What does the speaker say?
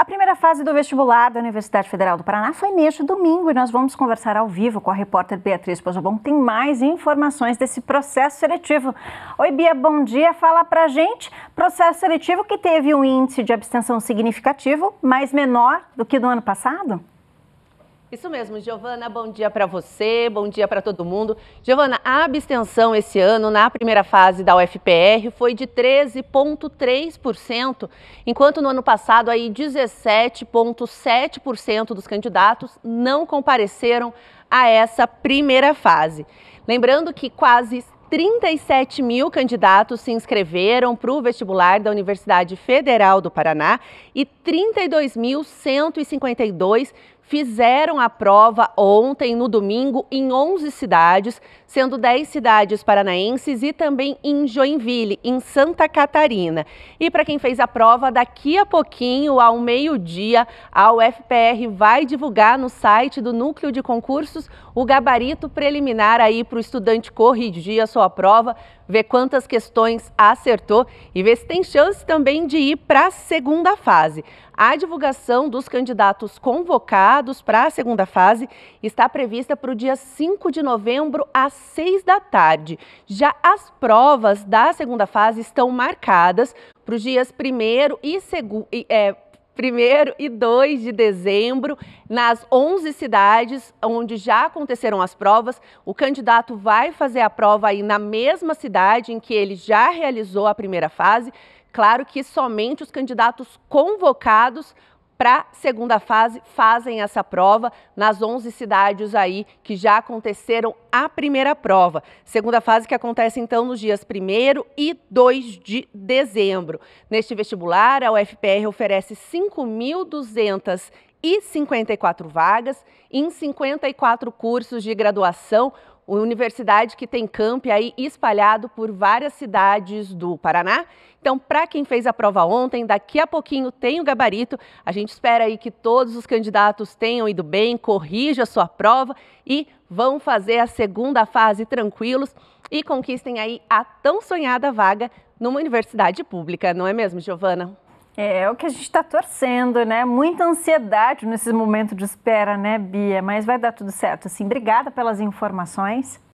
A primeira fase do vestibular da Universidade Federal do Paraná foi neste domingo e nós vamos conversar ao vivo com a repórter Beatriz Pozobon, que tem mais informações desse processo seletivo. Oi, Bia, bom dia. Fala pra gente. Processo seletivo que teve um índice de abstenção significativo, mas menor do que do ano passado? Isso mesmo, Giovana, bom dia para você, bom dia para todo mundo. Giovana, a abstenção esse ano na primeira fase da UFPR foi de 13,3%, enquanto no ano passado aí 17,7% dos candidatos não compareceram a essa primeira fase. Lembrando que quase 37 mil candidatos se inscreveram para o vestibular da Universidade Federal do Paraná e 32.152 fizeram a prova ontem, no domingo, em 11 cidades, sendo 10 cidades paranaenses e também em Joinville, em Santa Catarina. E para quem fez a prova, daqui a pouquinho, ao meio-dia, a UFPR vai divulgar no site do Núcleo de Concursos o gabarito preliminar aí para o estudante corrigir a sua prova, ver quantas questões acertou e ver se tem chance também de ir para a segunda fase. A divulgação dos candidatos convocados para a segunda fase está prevista para o dia 5 de novembro, às 6 da tarde. Já as provas da segunda fase estão marcadas para os dias 1 e 2 1 e 2 é, de dezembro, nas 11 cidades onde já aconteceram as provas. O candidato vai fazer a prova aí na mesma cidade em que ele já realizou a primeira fase. Claro que somente os candidatos convocados para segunda fase, fazem essa prova nas 11 cidades aí que já aconteceram a primeira prova. Segunda fase que acontece então nos dias 1 e 2 de dezembro. Neste vestibular, a UFPR oferece 5.254 vagas em 54 cursos de graduação uma universidade que tem camp aí espalhado por várias cidades do Paraná. Então, para quem fez a prova ontem, daqui a pouquinho tem o gabarito. A gente espera aí que todos os candidatos tenham ido bem, corrija a sua prova e vão fazer a segunda fase tranquilos e conquistem aí a tão sonhada vaga numa universidade pública, não é mesmo, Giovana? É, é o que a gente está torcendo, né? Muita ansiedade nesse momento de espera, né, Bia? Mas vai dar tudo certo. Assim, obrigada pelas informações.